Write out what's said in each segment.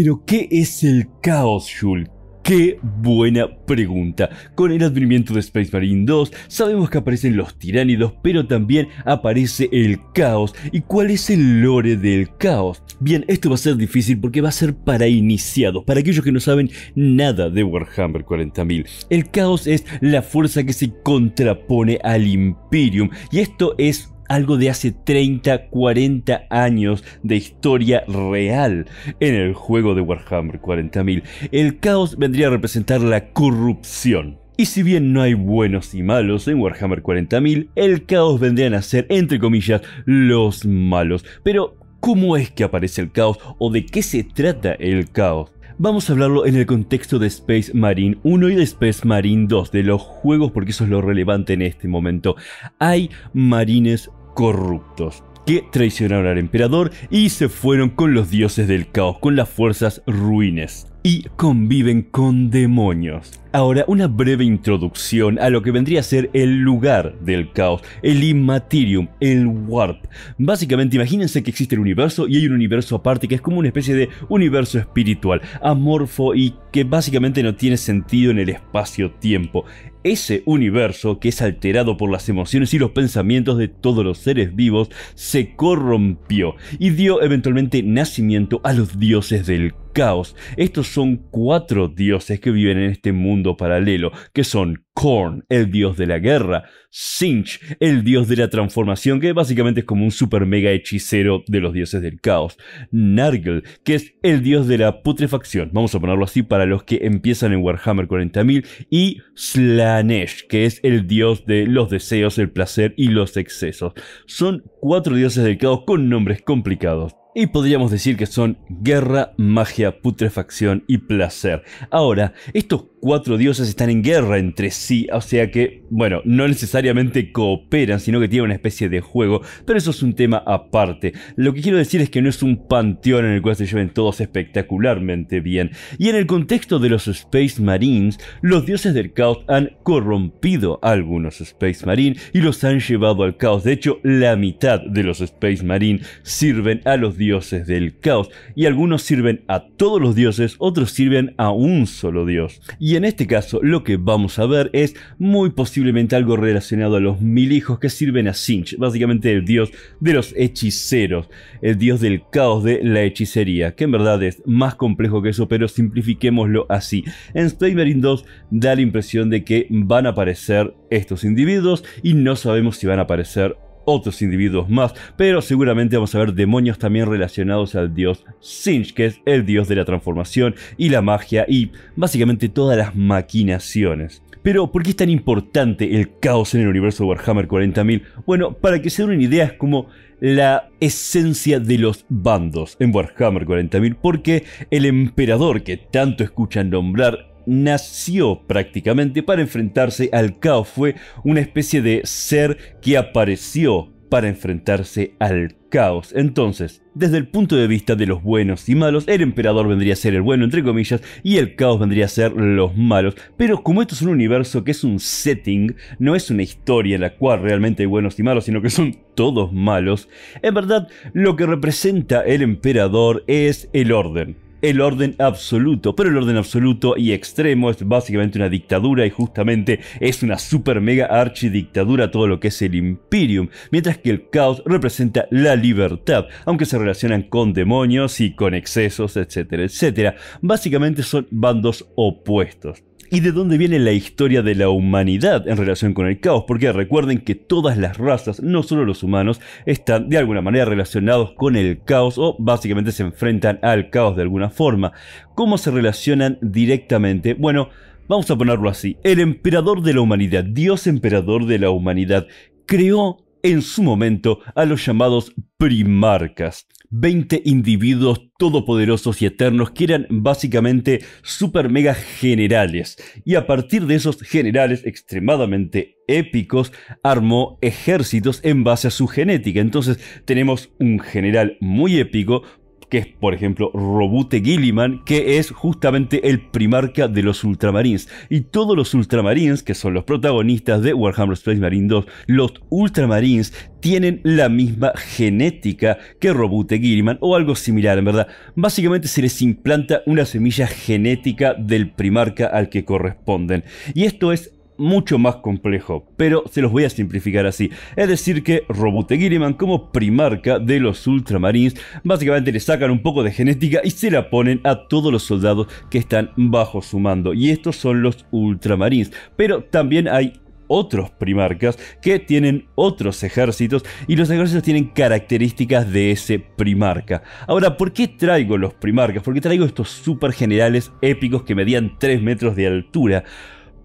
Pero, ¿qué es el caos, Shul? Qué buena pregunta. Con el advenimiento de Space Marine 2 sabemos que aparecen los tiránidos, pero también aparece el caos. ¿Y cuál es el lore del caos? Bien, esto va a ser difícil porque va a ser para iniciados, para aquellos que no saben nada de Warhammer 40.000. El caos es la fuerza que se contrapone al Imperium y esto es algo de hace 30, 40 años de historia real en el juego de Warhammer 40.000. El caos vendría a representar la corrupción. Y si bien no hay buenos y malos en Warhammer 40.000, el caos vendrían a ser, entre comillas, los malos. Pero, ¿cómo es que aparece el caos o de qué se trata el caos? Vamos a hablarlo en el contexto de Space Marine 1 y de Space Marine 2, de los juegos, porque eso es lo relevante en este momento. Hay marines corruptos que traicionaron al emperador y se fueron con los dioses del caos, con las fuerzas ruines y conviven con demonios. Ahora, una breve introducción a lo que vendría a ser el lugar del caos, el Immaterium, el Warp. Básicamente, imagínense que existe el universo y hay un universo aparte que es como una especie de universo espiritual, amorfo y que básicamente no tiene sentido en el espacio-tiempo. Ese universo, que es alterado por las emociones y los pensamientos de todos los seres vivos, se corrompió y dio eventualmente nacimiento a los dioses del caos caos. Estos son cuatro dioses que viven en este mundo paralelo, que son Korn, el dios de la guerra, Sinch, el dios de la transformación, que básicamente es como un super mega hechicero de los dioses del caos, Nargel, que es el dios de la putrefacción, vamos a ponerlo así para los que empiezan en Warhammer 40.000, y Slanesh, que es el dios de los deseos, el placer y los excesos. Son cuatro dioses del caos con nombres complicados y podríamos decir que son guerra, magia, putrefacción y placer. Ahora, estos cuatro dioses están en guerra entre sí, o sea que, bueno, no necesariamente cooperan, sino que tienen una especie de juego, pero eso es un tema aparte. Lo que quiero decir es que no es un panteón en el cual se lleven todos espectacularmente bien. Y en el contexto de los Space Marines, los dioses del caos han corrompido a algunos Space Marines y los han llevado al caos. De hecho, la mitad de los Space Marines sirven a los dioses dioses del caos, y algunos sirven a todos los dioses, otros sirven a un solo dios. Y en este caso lo que vamos a ver es muy posiblemente algo relacionado a los mil hijos que sirven a Sinch, básicamente el dios de los hechiceros, el dios del caos de la hechicería, que en verdad es más complejo que eso, pero simplifiquémoslo así. En Space 2 da la impresión de que van a aparecer estos individuos y no sabemos si van a aparecer otros individuos más, pero seguramente vamos a ver demonios también relacionados al dios Sinch, que es el dios de la transformación y la magia y básicamente todas las maquinaciones. Pero, ¿por qué es tan importante el caos en el universo de Warhammer 40.000? Bueno, para que se den una idea, es como la esencia de los bandos en Warhammer 40.000, porque el emperador que tanto escuchan nombrar nació prácticamente para enfrentarse al caos, fue una especie de ser que apareció para enfrentarse al caos. Entonces, desde el punto de vista de los buenos y malos, el emperador vendría a ser el bueno, entre comillas, y el caos vendría a ser los malos. Pero como esto es un universo que es un setting, no es una historia en la cual realmente hay buenos y malos, sino que son todos malos, en verdad lo que representa el emperador es el orden el orden absoluto, pero el orden absoluto y extremo es básicamente una dictadura y justamente es una super mega archidictadura todo lo que es el Imperium, mientras que el caos representa la libertad, aunque se relacionan con demonios y con excesos, etcétera, etcétera. Básicamente son bandos opuestos y de dónde viene la historia de la humanidad en relación con el caos, porque recuerden que todas las razas, no solo los humanos, están de alguna manera relacionados con el caos o básicamente se enfrentan al caos de alguna forma. ¿Cómo se relacionan directamente? Bueno, vamos a ponerlo así, el emperador de la humanidad, Dios emperador de la humanidad, creó en su momento a los llamados primarcas. 20 individuos todopoderosos y eternos que eran básicamente super mega generales. Y a partir de esos generales extremadamente épicos, armó ejércitos en base a su genética. Entonces tenemos un general muy épico, que es por ejemplo Robute Gilliman, que es justamente el primarca de los Ultramarines. Y todos los Ultramarines, que son los protagonistas de Warhammer Space Marine 2, los Ultramarines tienen la misma genética que Robute Gilliman o algo similar en verdad. Básicamente se les implanta una semilla genética del primarca al que corresponden. Y esto es mucho más complejo, pero se los voy a simplificar así. Es decir que Robotegiriman como primarca de los Ultramarines básicamente le sacan un poco de genética y se la ponen a todos los soldados que están bajo su mando. Y estos son los Ultramarines, pero también hay otros primarcas que tienen otros ejércitos y los ejércitos tienen características de ese primarca. Ahora, ¿por qué traigo los primarcas? Porque traigo estos super generales épicos que medían 3 metros de altura?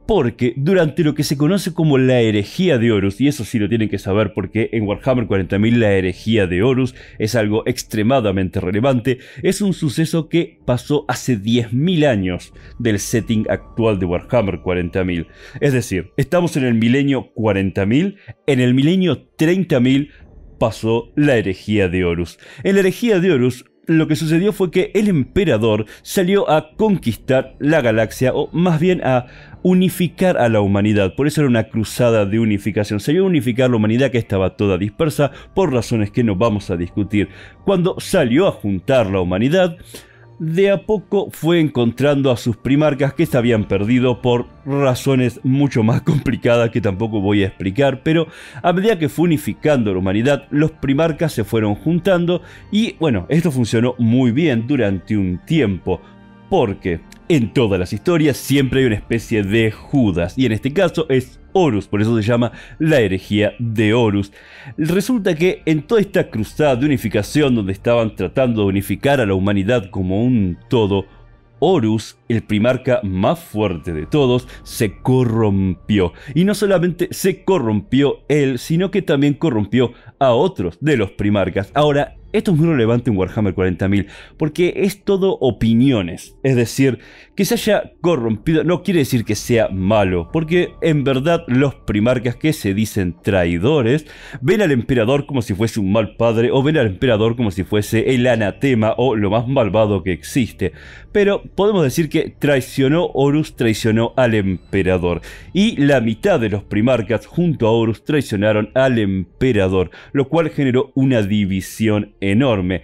Porque durante lo que se conoce como la herejía de Horus, y eso sí lo tienen que saber porque en Warhammer 40.000 la herejía de Horus es algo extremadamente relevante, es un suceso que pasó hace 10.000 años del setting actual de Warhammer 40.000. Es decir, estamos en el milenio 40.000, en el milenio 30.000 pasó la herejía de Horus. En la herejía de Horus, lo que sucedió fue que el emperador salió a conquistar la galaxia, o más bien a unificar a la humanidad. Por eso era una cruzada de unificación. Salió a unificar la humanidad que estaba toda dispersa por razones que no vamos a discutir. Cuando salió a juntar la humanidad, de a poco fue encontrando a sus primarcas que se habían perdido por razones mucho más complicadas que tampoco voy a explicar, pero a medida que fue unificando la humanidad, los primarcas se fueron juntando y bueno, esto funcionó muy bien durante un tiempo, porque en todas las historias siempre hay una especie de Judas, y en este caso es Horus, por eso se llama la herejía de Horus. Resulta que en toda esta cruzada de unificación donde estaban tratando de unificar a la humanidad como un todo, Horus, el primarca más fuerte de todos, se corrompió. Y no solamente se corrompió él, sino que también corrompió a otros de los primarcas. Ahora, esto es muy relevante en Warhammer 40.000 porque es todo opiniones. Es decir, que se haya corrompido no quiere decir que sea malo, porque en verdad los primarcas que se dicen traidores ven al emperador como si fuese un mal padre o ven al emperador como si fuese el anatema o lo más malvado que existe. Pero podemos decir que traicionó Horus, traicionó al emperador. Y la mitad de los primarcas junto a Horus traicionaron al emperador, lo cual generó una división enorme.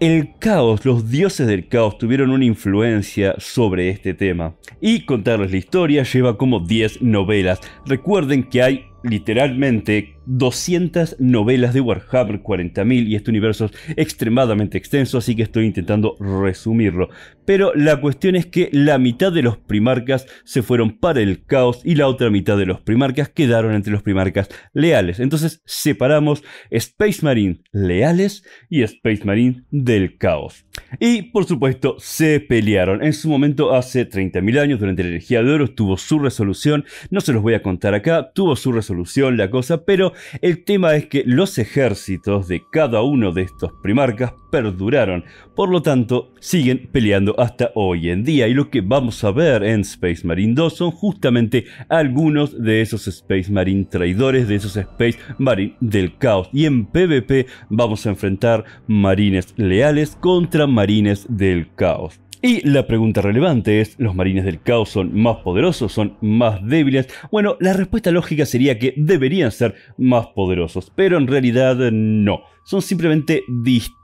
El caos, los dioses del caos tuvieron una influencia sobre este tema. Y contarles la historia lleva como 10 novelas. Recuerden que hay literalmente 200 novelas de Warhammer 40.000 y este universo es extremadamente extenso, así que estoy intentando resumirlo. Pero la cuestión es que la mitad de los primarcas se fueron para el caos y la otra mitad de los primarcas quedaron entre los primarcas leales. Entonces separamos Space Marine leales y Space Marine del caos. Y por supuesto se pelearon. En su momento hace 30.000 años durante la energía de oro tuvo su resolución. No se los voy a contar acá. Tuvo su resolución la cosa, pero el tema es que los ejércitos de cada uno de estos primarcas perduraron, por lo tanto siguen peleando hasta hoy en día y lo que vamos a ver en Space Marine 2 son justamente algunos de esos Space Marine traidores, de esos Space Marine del caos y en PvP vamos a enfrentar marines leales contra marines del caos. Y la pregunta relevante es, ¿los marines del caos son más poderosos, son más débiles? Bueno, la respuesta lógica sería que deberían ser más poderosos, pero en realidad no, son simplemente distintos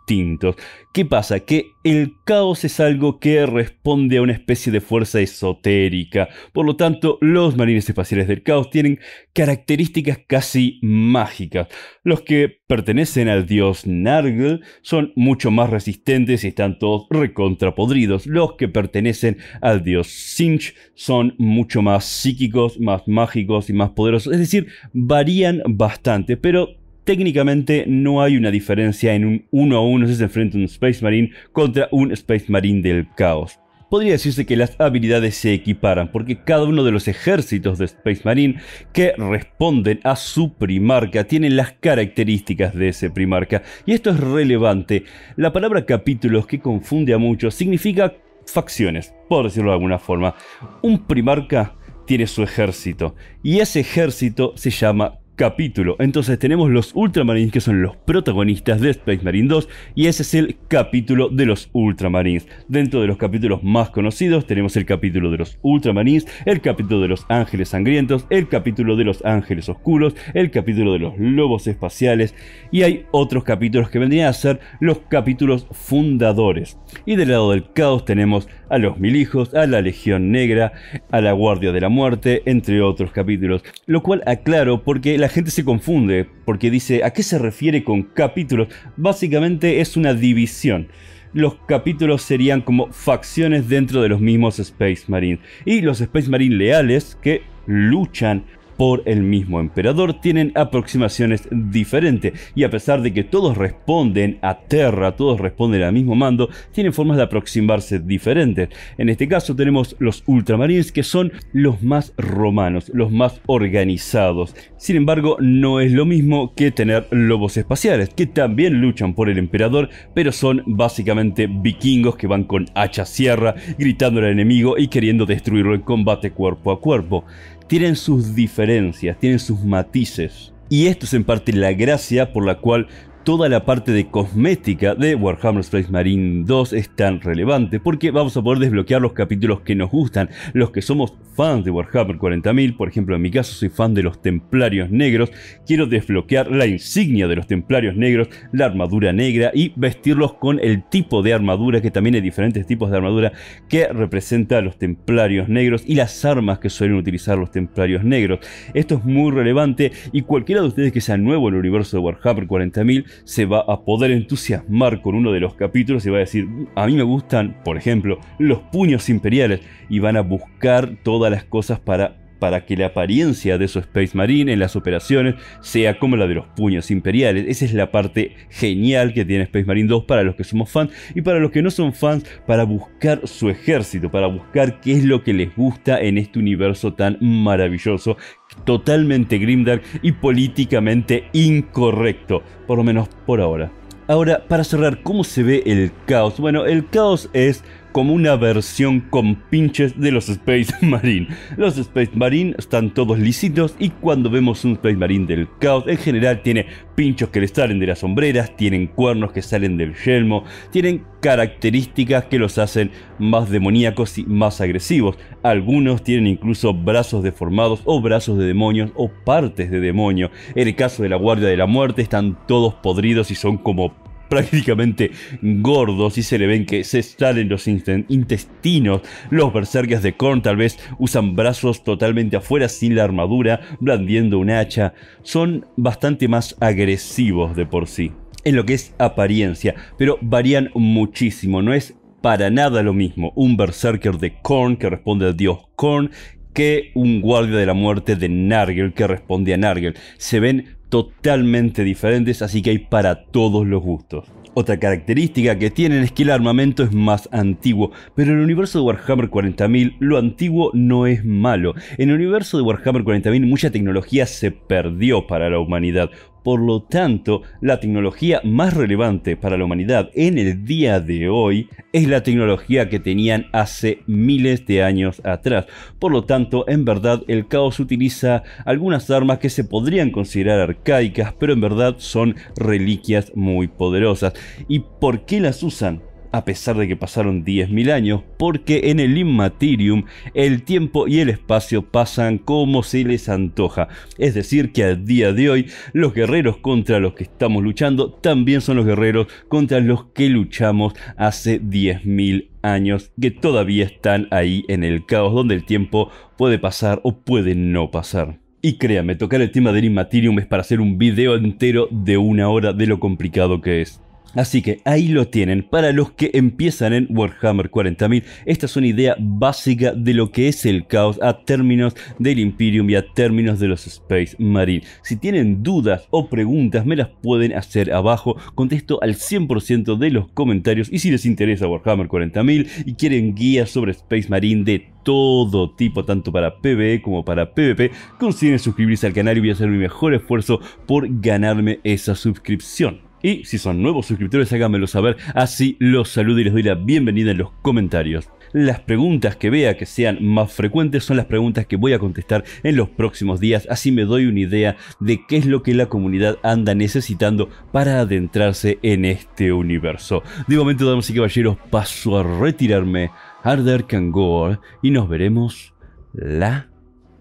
¿Qué pasa? Que el caos es algo que responde a una especie de fuerza esotérica. Por lo tanto, los marines espaciales del caos tienen características casi mágicas. Los que pertenecen al dios Nargl son mucho más resistentes y están todos recontrapodridos. Los que pertenecen al dios Sinch son mucho más psíquicos, más mágicos y más poderosos. Es decir, varían bastante, pero técnicamente no hay una diferencia en un 1 a 1 si se enfrenta un Space Marine contra un Space Marine del caos. Podría decirse que las habilidades se equiparan porque cada uno de los ejércitos de Space Marine que responden a su primarca tienen las características de ese primarca y esto es relevante. La palabra capítulos que confunde a muchos significa facciones, por decirlo de alguna forma. Un primarca tiene su ejército y ese ejército se llama capítulo. Entonces tenemos los Ultramarines que son los protagonistas de Space Marine 2 y ese es el capítulo de los Ultramarines. Dentro de los capítulos más conocidos tenemos el capítulo de los Ultramarines, el capítulo de los Ángeles Sangrientos, el capítulo de los Ángeles Oscuros, el capítulo de los Lobos Espaciales y hay otros capítulos que vendrían a ser los capítulos fundadores. Y del lado del caos tenemos a los Mil Hijos, a la Legión Negra, a la Guardia de la Muerte, entre otros capítulos. Lo cual aclaro porque la la gente se confunde porque dice, ¿a qué se refiere con capítulos? Básicamente es una división. Los capítulos serían como facciones dentro de los mismos Space Marines. Y los Space Marines leales que luchan por el mismo emperador tienen aproximaciones diferentes y a pesar de que todos responden a Terra, todos responden al mismo mando, tienen formas de aproximarse diferentes. En este caso tenemos los ultramarines que son los más romanos, los más organizados. Sin embargo, no es lo mismo que tener lobos espaciales, que también luchan por el emperador, pero son básicamente vikingos que van con hacha sierra, gritando al enemigo y queriendo destruirlo en combate cuerpo a cuerpo tienen sus diferencias, tienen sus matices. Y esto es en parte la gracia por la cual toda la parte de cosmética de Warhammer Space Marine 2 es tan relevante porque vamos a poder desbloquear los capítulos que nos gustan, los que somos fans de Warhammer 40.000, por ejemplo en mi caso soy fan de los Templarios Negros, quiero desbloquear la insignia de los Templarios Negros, la armadura negra y vestirlos con el tipo de armadura que también hay diferentes tipos de armadura que representa a los Templarios Negros y las armas que suelen utilizar los Templarios Negros. Esto es muy relevante y cualquiera de ustedes que sea nuevo en el universo de Warhammer 40.000 se va a poder entusiasmar con uno de los capítulos y va a decir, a mí me gustan, por ejemplo, los puños imperiales, y van a buscar todas las cosas para para que la apariencia de su Space Marine en las operaciones sea como la de los puños imperiales. Esa es la parte genial que tiene Space Marine 2 para los que somos fans y para los que no son fans, para buscar su ejército, para buscar qué es lo que les gusta en este universo tan maravilloso, totalmente grimdark y políticamente incorrecto, por lo menos por ahora. Ahora, para cerrar, ¿cómo se ve el caos? Bueno, el caos es como una versión con pinches de los Space Marine. Los Space Marine están todos lisitos y cuando vemos un Space Marine del caos, en general tiene pinchos que le salen de las sombreras, tienen cuernos que salen del yelmo, tienen características que los hacen más demoníacos y más agresivos. Algunos tienen incluso brazos deformados o brazos de demonios o partes de demonio. En el caso de la Guardia de la Muerte están todos podridos y son como prácticamente gordos y se le ven que se en los intestinos. Los berserkers de Korn tal vez usan brazos totalmente afuera sin la armadura, blandiendo un hacha. Son bastante más agresivos de por sí. En lo que es apariencia, pero varían muchísimo. No es para nada lo mismo un berserker de Korn que responde al dios Korn que un guardia de la muerte de Nargel que responde a Nargel. Se ven totalmente diferentes, así que hay para todos los gustos. Otra característica que tienen es que el armamento es más antiguo, pero en el universo de Warhammer 40.000 lo antiguo no es malo. En el universo de Warhammer 40.000 mucha tecnología se perdió para la humanidad, por lo tanto, la tecnología más relevante para la humanidad en el día de hoy es la tecnología que tenían hace miles de años atrás. Por lo tanto, en verdad, el caos utiliza algunas armas que se podrían considerar arcaicas, pero en verdad son reliquias muy poderosas. ¿Y por qué las usan? a pesar de que pasaron 10.000 años, porque en el Immaterium el tiempo y el espacio pasan como se les antoja. Es decir, que a día de hoy los guerreros contra los que estamos luchando también son los guerreros contra los que luchamos hace 10.000 años que todavía están ahí en el caos donde el tiempo puede pasar o puede no pasar. Y créanme, tocar el tema del Immaterium es para hacer un video entero de una hora de lo complicado que es. Así que ahí lo tienen. Para los que empiezan en Warhammer 40.000, esta es una idea básica de lo que es el caos a términos del Imperium y a términos de los Space Marine. Si tienen dudas o preguntas, me las pueden hacer abajo. Contesto al 100% de los comentarios. Y si les interesa Warhammer 40.000 y quieren guías sobre Space Marine de todo tipo, tanto para PvE como para PvP, consideren suscribirse al canal y voy a hacer mi mejor esfuerzo por ganarme esa suscripción. Y si son nuevos suscriptores, háganmelo saber, así los saludo y les doy la bienvenida en los comentarios. Las preguntas que vea que sean más frecuentes son las preguntas que voy a contestar en los próximos días, así me doy una idea de qué es lo que la comunidad anda necesitando para adentrarse en este universo. De momento, damas y caballeros, paso a retirarme. Harder can go y nos veremos la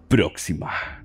próxima.